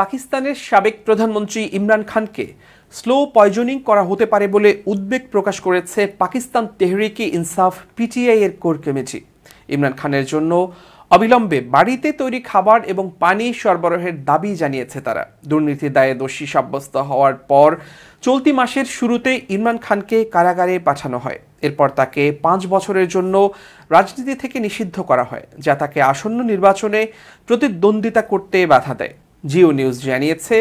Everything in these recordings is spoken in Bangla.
পাকিস্তানের সাবেক প্রধানমন্ত্রী ইমরান খানকে স্লো পয়জনিং করা হতে পারে বলে উদ্বেগ প্রকাশ করেছে পাকিস্তান তেহরিকি ইনসাফ পিটিআই এর কোর কমিটি ইমরান খানের জন্য অবিলম্বে বাড়িতে তৈরি খাবার এবং পানি সরবরাহের দাবি জানিয়েছে তারা দুর্নীতির দায়ে দোষী সাব্যস্ত হওয়ার পর চলতি মাসের শুরুতে ইমরান খানকে কারাগারে পাঠানো হয় এরপর তাকে পাঁচ বছরের জন্য রাজনীতি থেকে নিষিদ্ধ করা হয় যা তাকে আসন্ন নির্বাচনে প্রতিদ্বন্দ্বিতা করতে বাধা দেয় জিও নিউজ জানিয়েছে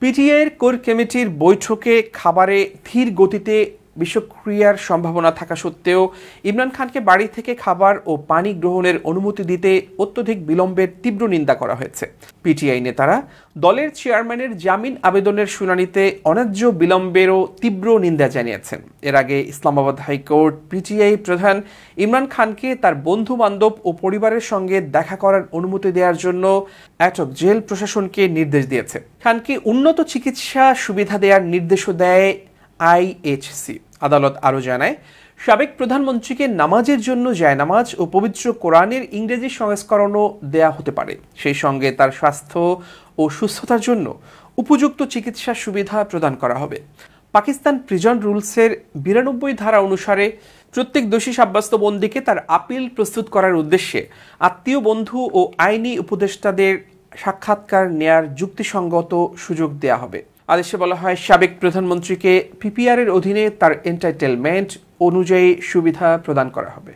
পিটিআইয়ের কোর কমিটির বৈঠকে খাবারে ধীর গতিতে বিষক্রিয়ার সম্ভাবনা থাকা সত্ত্বেও ইমরান খানকে বাড়ি থেকে খাবার ও পানি গ্রহণের অনুমতি দিতে অত্যধিক বিলম্বের তীব্র নিন্দা করা হয়েছে পিটিআই নেতারা দলের চেয়ারম্যানের জামিন আবেদনের শুনানিতে অন্যায্য বিলম্বেরও তীব্র নিন্দা জানিয়েছেন এর আগে ইসলামাবাদ হাইকোর্ট পিটিআই প্রধান ইমরান খানকে তার বন্ধু বান্ধব ও পরিবারের সঙ্গে দেখা করার অনুমতি দেওয়ার জন্য অ্যাটক জেল প্রশাসনকে নির্দেশ দিয়েছে খানকে উন্নত চিকিৎসা সুবিধা দেওয়ার নির্দেশও দেয় আইএইচসি আদালত আরও জানায় সাবেক প্রধানমন্ত্রীকে নামাজের জন্য জায়নামাজ ও পবিত্র কোরআনের ইংরেজি সংস্করণও দেয়া হতে পারে সেই সঙ্গে তার স্বাস্থ্য ও সুস্থতার জন্য উপযুক্ত চিকিৎসা সুবিধা প্রদান করা হবে পাকিস্তান প্রিজন রুলসের বিরানব্বই ধারা অনুসারে প্রত্যেক দোষী সাব্যস্ত বন্দীকে তার আপিল প্রস্তুত করার উদ্দেশ্যে আত্মীয় বন্ধু ও আইনি উপদেষ্টাদের সাক্ষাৎকার নেয়ার যুক্তিসঙ্গত সুযোগ দেয়া হবে আদেশে বলা হয় সাবেক প্রধানমন্ত্রীকে পিপিআরের অধীনে তার এন্টারটেলমেন্ট অনুযায়ী সুবিধা প্রদান করা হবে